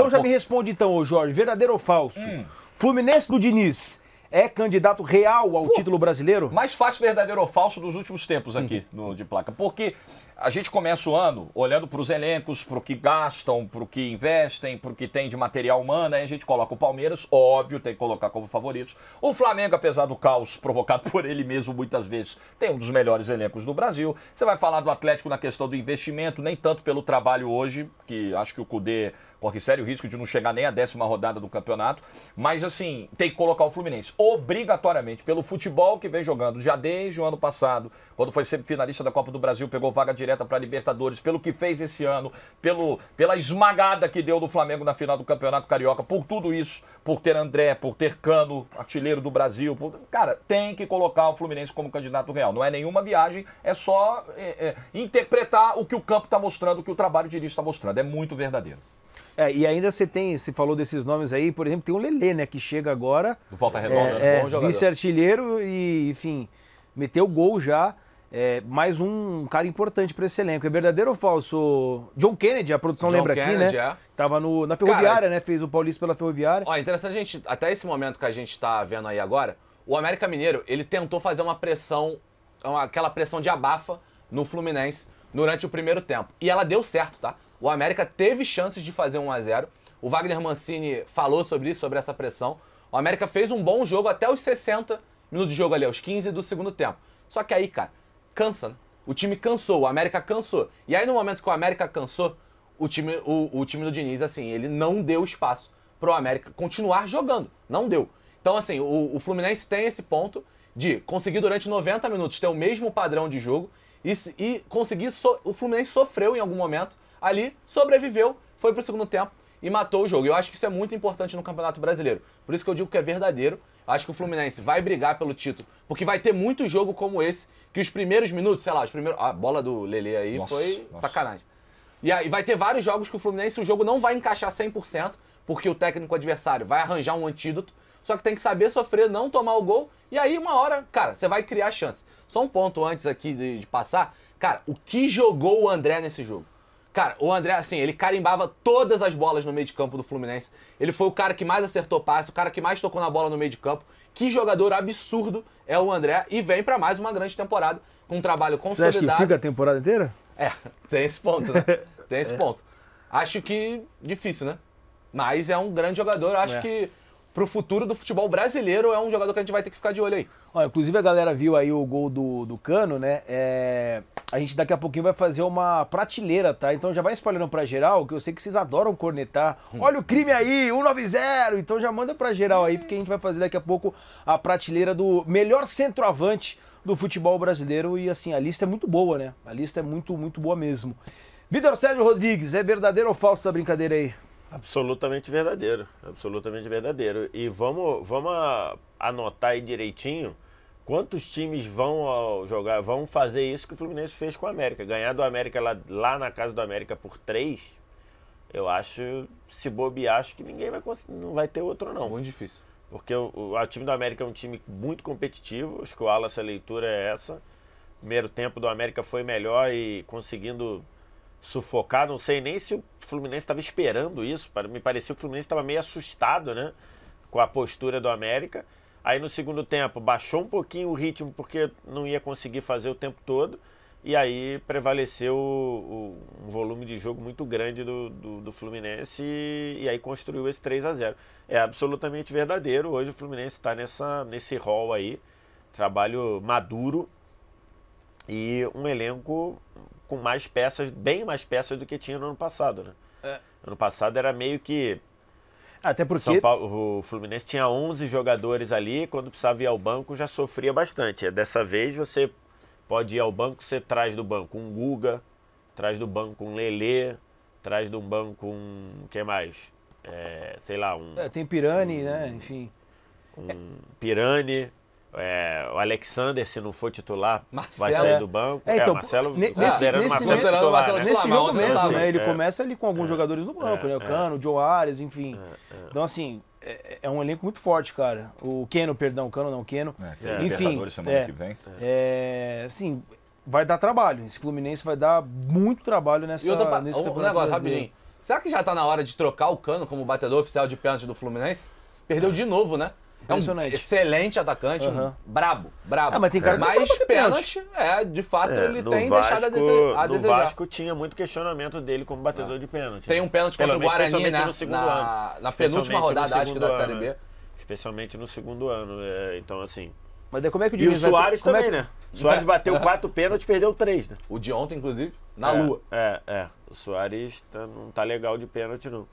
Então já tá me responde então, Jorge, verdadeiro ou falso? Hum. Fluminense do Diniz é candidato real ao Pô, título brasileiro? Mais fácil verdadeiro ou falso dos últimos tempos aqui hum. no, de placa. Porque a gente começa o ano olhando para os elencos, para o que gastam, para o que investem, para o que tem de material humano. Aí a gente coloca o Palmeiras, óbvio, tem que colocar como favoritos. O Flamengo, apesar do caos provocado por ele mesmo muitas vezes, tem um dos melhores elencos do Brasil. Você vai falar do Atlético na questão do investimento, nem tanto pelo trabalho hoje, que acho que o Cudê corre sério risco de não chegar nem à décima rodada do campeonato. Mas, assim, tem que colocar o Fluminense obrigatoriamente pelo futebol que vem jogando já desde o ano passado, quando foi semifinalista da Copa do Brasil, pegou vaga direta para a Libertadores, pelo que fez esse ano, pelo, pela esmagada que deu do Flamengo na final do Campeonato Carioca, por tudo isso, por ter André, por ter Cano, artilheiro do Brasil. Por... Cara, tem que colocar o Fluminense como candidato real. Não é nenhuma viagem, é só é, é, interpretar o que o campo está mostrando, o que o trabalho de início está mostrando. É muito verdadeiro. É, e ainda você tem, você falou desses nomes aí, por exemplo, tem o Lele, né, que chega agora. Do Volta Redonda, né? é, é Vice-artilheiro e, enfim, meteu gol já. É, mais um cara importante para esse elenco. É verdadeiro ou falso? John Kennedy, a produção John lembra Kennedy, aqui, né? É. Tava no, na Ferroviária, cara, né? Fez o Paulista pela Ferroviária. Ó, interessante a gente, até esse momento que a gente tá vendo aí agora, o América Mineiro, ele tentou fazer uma pressão, uma, aquela pressão de abafa no Fluminense durante o primeiro tempo. E ela deu certo, tá? O América teve chances de fazer 1 a 0. O Wagner Mancini falou sobre isso, sobre essa pressão. O América fez um bom jogo até os 60 minutos de jogo ali, aos 15 do segundo tempo. Só que aí, cara, cansa, né? O time cansou, o América cansou. E aí no momento que o América cansou, o time, o, o time do Diniz, assim, ele não deu espaço pro América continuar jogando. Não deu. Então, assim, o, o Fluminense tem esse ponto de conseguir durante 90 minutos ter o mesmo padrão de jogo e, e conseguir. So, o Fluminense sofreu em algum momento ali, sobreviveu, foi pro segundo tempo e matou o jogo. Eu acho que isso é muito importante no Campeonato Brasileiro. Por isso que eu digo que é verdadeiro. Eu acho que o Fluminense vai brigar pelo título, porque vai ter muito jogo como esse, que os primeiros minutos, sei lá, os primeiros. A bola do Lele aí nossa, foi nossa. sacanagem. E aí vai ter vários jogos que o Fluminense, o jogo não vai encaixar 100%, porque o técnico adversário vai arranjar um antídoto, só que tem que saber sofrer, não tomar o gol, e aí uma hora, cara, você vai criar chance. Só um ponto antes aqui de, de passar, cara, o que jogou o André nesse jogo? Cara, o André, assim, ele carimbava todas as bolas no meio de campo do Fluminense. Ele foi o cara que mais acertou passe, o cara que mais tocou na bola no meio de campo. Que jogador absurdo é o André e vem para mais uma grande temporada com um trabalho consolidado. Você acha que fica a temporada inteira? É, tem esse ponto, né? Tem esse é. ponto. Acho que difícil, né? Mas é um grande jogador. Acho é. que para o futuro do futebol brasileiro é um jogador que a gente vai ter que ficar de olho aí. Olha, inclusive a galera viu aí o gol do, do Cano, né? É... A gente daqui a pouquinho vai fazer uma prateleira, tá? Então já vai espalhando pra geral, que eu sei que vocês adoram cornetar. Hum. Olha o crime aí, 190! Então já manda pra geral aí, porque a gente vai fazer daqui a pouco a prateleira do melhor centroavante do futebol brasileiro. E assim, a lista é muito boa, né? A lista é muito, muito boa mesmo. Vitor Sérgio Rodrigues, é verdadeiro ou falso essa brincadeira aí? Absolutamente verdadeiro, absolutamente verdadeiro. E vamos, vamos anotar aí direitinho quantos times vão jogar, vão fazer isso que o Fluminense fez com o América. Ganhar do América lá, lá na casa do América por três, eu acho, se bobear, acho que ninguém vai não vai ter outro não. Muito difícil. Porque o, o, o time do América é um time muito competitivo, acho que o Alas, a leitura é essa. Primeiro tempo do América foi melhor e conseguindo sufocar. Não sei nem se o Fluminense estava esperando isso. Me parecia que o Fluminense estava meio assustado, né? Com a postura do América. Aí no segundo tempo baixou um pouquinho o ritmo porque não ia conseguir fazer o tempo todo. E aí prevaleceu o, o, um volume de jogo muito grande do, do, do Fluminense e, e, aí construiu esse 3 a 0 É absolutamente verdadeiro. Hoje o Fluminense está nesse rol aí. Trabalho maduro e um elenco com mais peças, bem mais peças do que tinha no ano passado, né? É. Ano passado era meio que. Até porque. São Paulo, o Fluminense tinha 11 jogadores ali, quando precisava ir ao banco já sofria bastante. É, dessa vez você pode ir ao banco, você traz do banco um Guga, traz do banco um Lelê, traz do banco um. que mais? É, sei lá, um. É, tem Pirani, um, né? Enfim. Um Pirani. É, o Alexander, se não for titular, Marcelo, vai sair é. do banco. É, é então, é, Marcelo, tá nesse, considerando nesse, Marcelo titular, né? nesse jogo mesmo, assim, né? Ele é, começa ali com alguns é. jogadores no banco, né? O Cano, o Joe Ares, enfim. Então, assim, é, um elenco muito forte, cara. O Keno, perdão, o Cano não, o Keno. É, enfim, semana que vem. É, assim, vai dar trabalho. Esse Fluminense vai dar muito trabalho nessa, e outra, nesse um, campeonato um negócio, rapidinho. Será que já tá na hora de trocar o Cano como batedor oficial de pênalti do Fluminense? Perdeu de novo, né? É um excelente atacante, uhum. um brabo, brabo. Ah, mas tem cara que pênalti, é, de fato, é, ele tem Vasco, deixado a, desejar. O Vasco tinha muito questionamento dele como batedor ah. de pênalti. Tem né? um pênalti contra o Guarani, né? na, na penúltima rodada, acho que da Série B. Né? Especialmente no segundo ano. É, então, assim, mas daí como é que o Diniz E o Soares é também, é que... né? O Soares bateu quatro pênaltis, perdeu três, né? O de ontem, inclusive, na é, lua. É, é. O Soares tá, não tá legal de pênalti, não.